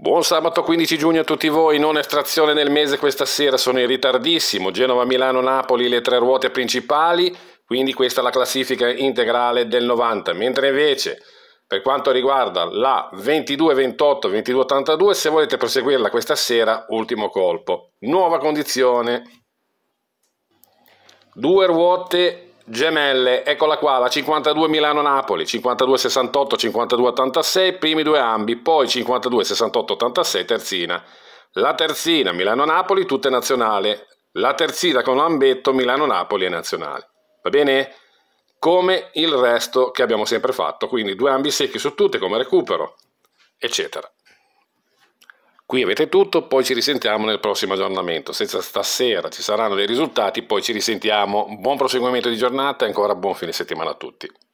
Buon sabato 15 giugno a tutti voi, non estrazione nel mese questa sera, sono in ritardissimo, Genova, Milano, Napoli le tre ruote principali, quindi questa è la classifica integrale del 90, mentre invece per quanto riguarda la 2228 2282 se volete proseguirla questa sera ultimo colpo, nuova condizione, due ruote gemelle, eccola qua, la 52 Milano-Napoli, 52-68, 52-86, primi due ambi, poi 52-68-86, terzina. La terzina Milano-Napoli, tutte nazionali. La terzina con l'ambetto Milano-Napoli è nazionale. Va bene? Come il resto che abbiamo sempre fatto, quindi due ambi secchi su tutte come recupero, eccetera. Qui avete tutto, poi ci risentiamo nel prossimo aggiornamento. Senza stasera ci saranno dei risultati, poi ci risentiamo. Buon proseguimento di giornata e ancora buon fine settimana a tutti.